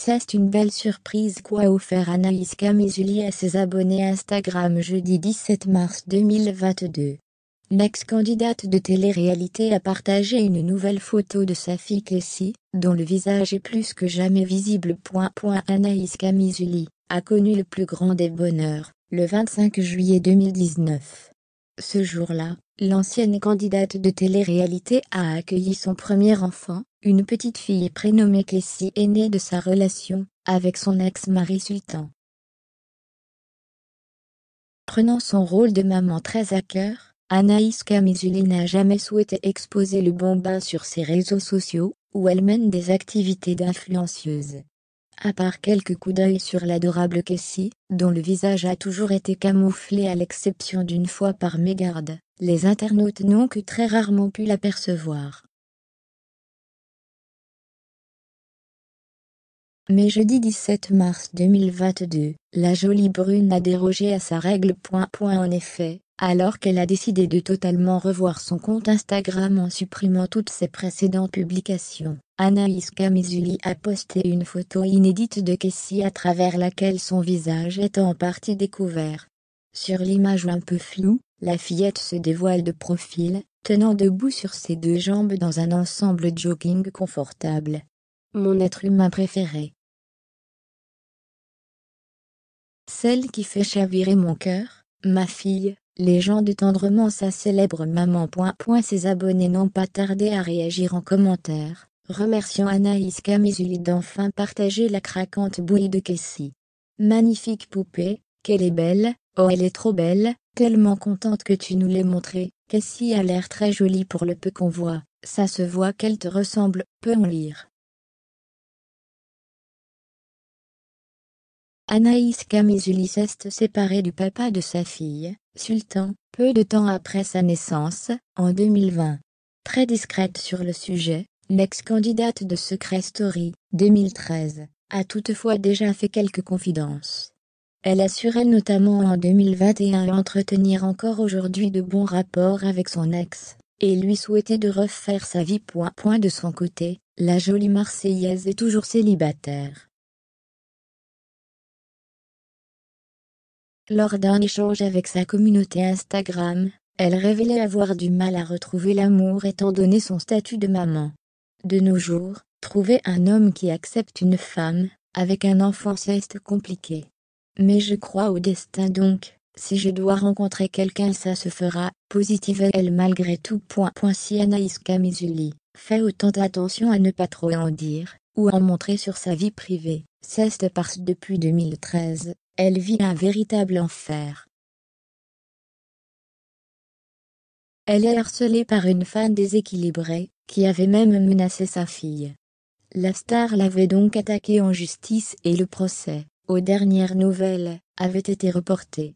C'est une belle surprise quoi offert Anaïs Camisuli à ses abonnés Instagram jeudi 17 mars 2022. L'ex-candidate de télé-réalité a partagé une nouvelle photo de sa fille Cassie, dont le visage est plus que jamais visible. Anaïs Camisuli a connu le plus grand des bonheurs, le 25 juillet 2019. Ce jour-là, l'ancienne candidate de télé-réalité a accueilli son premier enfant, une petite fille prénommée Kessie aînée née de sa relation avec son ex-mari Sultan. Prenant son rôle de maman très à cœur, Anaïs Kamizuli n'a jamais souhaité exposer le bon bain sur ses réseaux sociaux, où elle mène des activités d'influencieuse. À part quelques coups d'œil sur l'adorable Cassie, dont le visage a toujours été camouflé à l'exception d'une fois par mégarde, les internautes n'ont que très rarement pu l'apercevoir. Mais jeudi 17 mars 2022, la jolie brune a dérogé à sa règle. en effet, alors qu'elle a décidé de totalement revoir son compte Instagram en supprimant toutes ses précédentes publications. Anaïs Kamizuli a posté une photo inédite de Kessie à travers laquelle son visage est en partie découvert. Sur l'image un peu floue, la fillette se dévoile de profil, tenant debout sur ses deux jambes dans un ensemble jogging confortable. Mon être humain préféré. Celle qui fait chavirer mon cœur, ma fille, les gens de tendrement sa célèbre maman. Point point ses abonnés n'ont pas tardé à réagir en commentaire, remerciant Anaïs Camizuli d'enfin partager la craquante bouillie de Cassie. Magnifique poupée, qu'elle est belle, oh elle est trop belle, tellement contente que tu nous l'aies montrée. Cassie a l'air très jolie pour le peu qu'on voit, ça se voit qu'elle te ressemble, peut en lire. Anaïs Camisulis séparée du papa de sa fille, Sultan, peu de temps après sa naissance, en 2020. Très discrète sur le sujet, l'ex-candidate de Secret Story, 2013, a toutefois déjà fait quelques confidences. Elle assurait notamment en 2021 entretenir encore aujourd'hui de bons rapports avec son ex, et lui souhaitait de refaire sa vie. Point, point de son côté, la jolie Marseillaise est toujours célibataire. Lors d'un échange avec sa communauté Instagram, elle révélait avoir du mal à retrouver l'amour étant donné son statut de maman. De nos jours, trouver un homme qui accepte une femme, avec un enfant c'est compliqué. Mais je crois au destin donc, si je dois rencontrer quelqu'un ça se fera, positive elle malgré tout. Point, si Anaïs Camizuli, fait autant attention à ne pas trop en dire, ou en montrer sur sa vie privée, c'est parce depuis 2013, elle vit un véritable enfer. Elle est harcelée par une femme déséquilibrée, qui avait même menacé sa fille. La star l'avait donc attaquée en justice et le procès, aux dernières nouvelles, avait été reporté.